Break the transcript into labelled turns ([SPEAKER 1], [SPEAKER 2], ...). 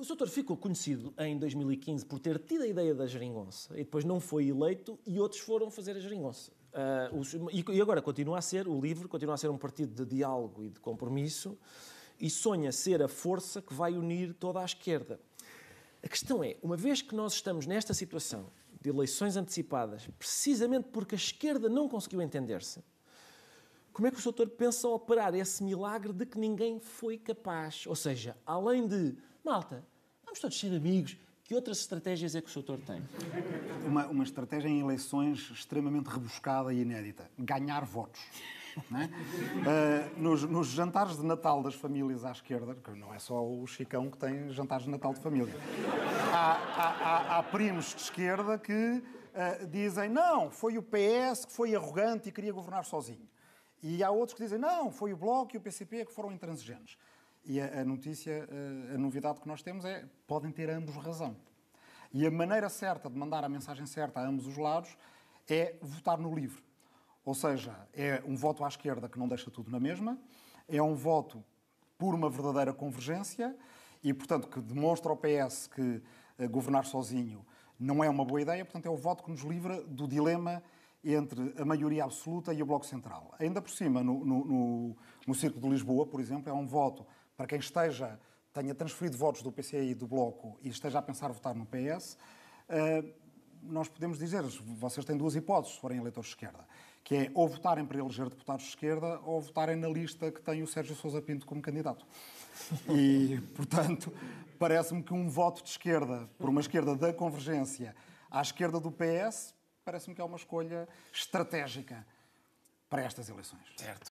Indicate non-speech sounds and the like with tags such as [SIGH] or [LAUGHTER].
[SPEAKER 1] O Sr. ficou conhecido em 2015 por ter tido a ideia da geringonça e depois não foi eleito e outros foram fazer a geringonça. Uh, e agora continua a ser, o LIVRE continua a ser um partido de diálogo e de compromisso e sonha ser a força que vai unir toda a esquerda. A questão é, uma vez que nós estamos nesta situação de eleições antecipadas, precisamente porque a esquerda não conseguiu entender-se, como é que o doutores pensa operar esse milagre de que ninguém foi capaz? Ou seja, além de, malta, vamos todos ser amigos, que outras estratégias é que o doutor tem? Uma, uma estratégia
[SPEAKER 2] em eleições extremamente rebuscada e inédita. Ganhar votos. É? Uh, [LAUGHS] nos, nos, jantares de Natal das famílias à esquerda, que não é só o Chicão que tem jantares de Natal de família, há, há, há, há primos de esquerda que uh, dizem não, foi o PS que foi arrogante e queria governar sozinho. E há outros que dizem, não, foi o Bloco e o PCP é que foram intransigentes. E a, a notícia, eh, a novidade que nós temos é, podem ter ambos razão. E a maneira certa de mandar a mensagem certa a ambos os lados é votar no livre. Ou seja, é um voto à esquerda que não deixa tudo na mesma, é um voto por uma verdadeira convergência e, portanto, que demonstra ao PS que eh, governar sozinho não é uma boa ideia, portanto, é o voto que nos livra do dilema entre a maioria absoluta e o Bloco Central. Ainda por cima, no, no, no, no Círculo de Lisboa, por exemplo, é um voto para quem esteja, tenha transferido votos do PCI e do Bloco e esteja a pensar votar no PS, uh, eh, nós podemos dizer, vocês têm duas hipóteses se forem eleitores de esquerda, que é ou votarem para eleger deputados de esquerda ou votarem na lista que tem o Sérgio Sousa Pinto como candidato. E, [LAUGHS] portanto, parece-me que um voto de esquerda, por uma esquerda da convergência, à esquerda do PS, parece-me que é uma escolha estratégica para estas eleições.
[SPEAKER 1] Certo.